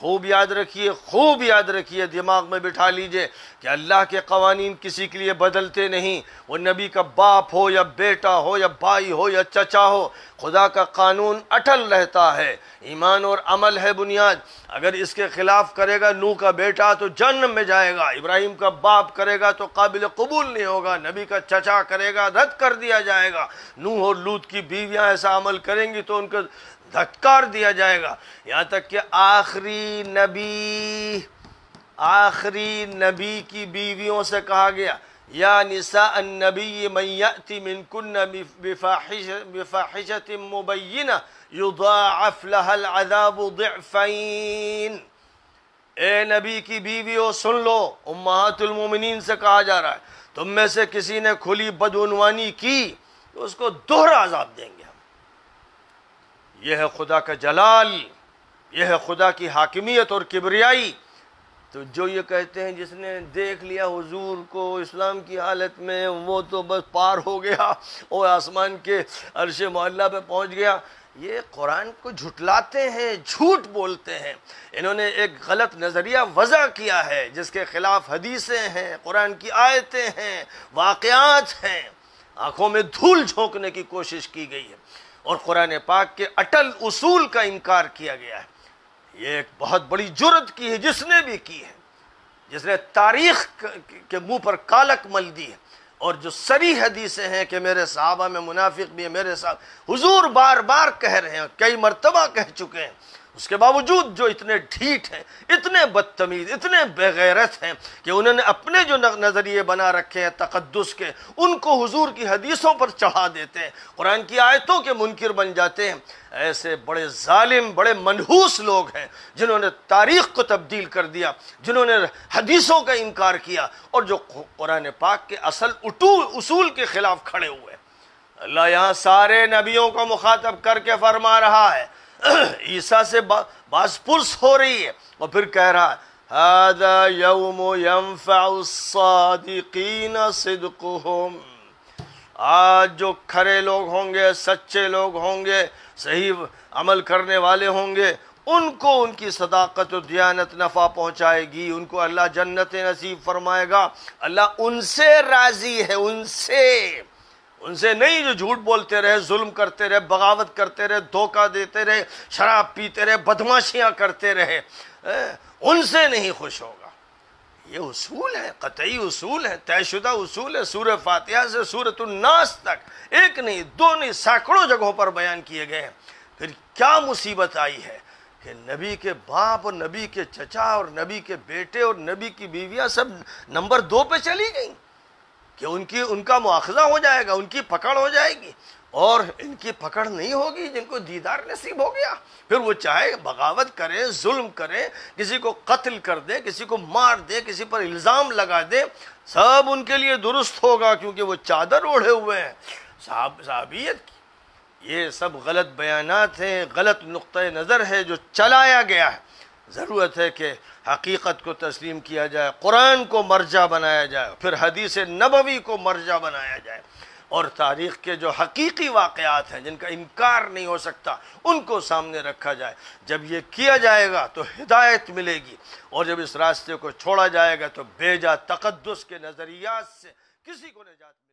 खूब याद रखिए खूब याद रखिए दिमाग में बिठा लीजिए कि अल्लाह के कवानीन किसी के लिए बदलते नहीं वो नबी का बाप हो या बेटा हो या भाई हो या चचा हो खुदा का कानून अटल रहता है ईमान और अमल है बुनियाद अगर इसके खिलाफ करेगा नू का बेटा तो जन्म में जाएगा इब्राहिम का बाप करेगा तो काबिल कबूल नहीं होगा नबी का चचा करेगा रद्द कर दिया जाएगा नूह और लूत की बीवियाँ ऐसा अमल करेंगी तो उनका धक्कार दिया जाएगा यहाँ तक कि आखिरी नबी आखिरी नबी की बीवियों से कहा गया या निसा नबी मैति मिनकुन बिफाहिशत मुबैन युदाफ़लहलफ़ैन ए नबी की बीवियों सुन लो उमहतुलमिन से कहा जा रहा है तुम में से किसी ने खुली बदनवानी की तो उसको दोहरा आज़ाब देंगे हम यह है खुदा का जलाल यह है खुदा की हाकिमियत और किबरियाई तो जो ये कहते हैं जिसने देख लिया हुजूर को इस्लाम की हालत में वो तो बस पार हो गया और आसमान के अरश मोहल्ला पे पहुंच गया ये कुरान को झुटलाते हैं झूठ बोलते हैं इन्होंने एक गलत नज़रिया वज़ा किया है जिसके ख़िलाफ़ हदीसें हैं कुरान की आयतें हैं वाक़ हैं आँखों में धूल झोंकने की कोशिश की गई है और क़ुरान पाक के अटल उसूल का इनकार किया गया है ये एक बहुत बड़ी जुरत की है जिसने भी की है जिसने तारीख के मुंह पर कालक मल दी है और जो सरी हदीसें हैं कि मेरे साहबा में मुनाफिक भी है मेरे साहब हुजूर बार बार कह रहे हैं कई मरतबा कह चुके हैं उसके बावजूद जो इतने ढीठ हैं इतने बदतमीज़ इतने बेगैरत हैं कि उन्होंने अपने जो नज़रिए बना रखे हैं तकदस के उनको हुजूर की हदीसों पर चढ़ा देते हैं कुरान की आयतों के मुनकर बन जाते हैं ऐसे बड़े ालिम बड़े मनहूस लोग हैं जिन्होंने तारीख़ को तब्दील कर दिया जिन्होंने हदीसों का इनकार किया और जो कुरान पाक के असल उटू उसूल के ख़िलाफ़ खड़े हुए अल्लाह यहाँ सारे नबियों को मुखातब करके फरमा रहा है ईसा से बा, हो रही है और फिर कह रहा है आज जो खरे लोग होंगे सच्चे लोग होंगे सही अमल करने वाले होंगे उनको उनकी सदाकत और दयानत नफ़ा पहुँचाएगी उनको अल्लाह जन्नत नसीब फरमाएगा अल्लाह उनसे राज़ी है उनसे उनसे नहीं जो झूठ बोलते रहे जुल्म करते रहे बगावत करते रहे धोखा देते रहे शराब पीते रहे बदमाशियाँ करते रहे उनसे नहीं खुश होगा ये उसूल है कतई उसूल है तयशुदा उसूल है सूर फातिहा से सूरत नास तक एक नहीं दो नहीं सैकड़ों जगहों पर बयान किए गए हैं फिर क्या मुसीबत आई है कि नबी के बाप और नबी के चचा और नबी के बेटे और नबी की बीवियाँ सब नंबर दो पे चली गई कि उनकी उनका मुआखजा हो जाएगा उनकी पकड़ हो जाएगी और इनकी पकड़ नहीं होगी जिनको दीदार नसीब हो गया फिर वो चाहे बगावत करें जुल्म करें किसी को कत्ल कर दे किसी को मार दे किसी पर इल्ज़ाम लगा दे सब उनके लिए दुरुस्त होगा क्योंकि वो चादर ओढ़े हुए हैं साहब साहबियत ये सब गलत बयान हैं गलत नुक़ नज़र है जो चलाया गया है ज़रूरत है कि हकीकत को तस्लीम किया जाए कुरान को मर्जा बनाया जाए फिर हदीस नबवी को मर्जा बनाया जाए और तारीख़ के जो हकीकी वाक़ात हैं जिनका इनकार नहीं हो सकता उनको सामने रखा जाए जब ये किया जाएगा तो हिदायत मिलेगी और जब इस रास्ते को छोड़ा जाएगा तो बेजा तकदस के नज़रियात से किसी को निजात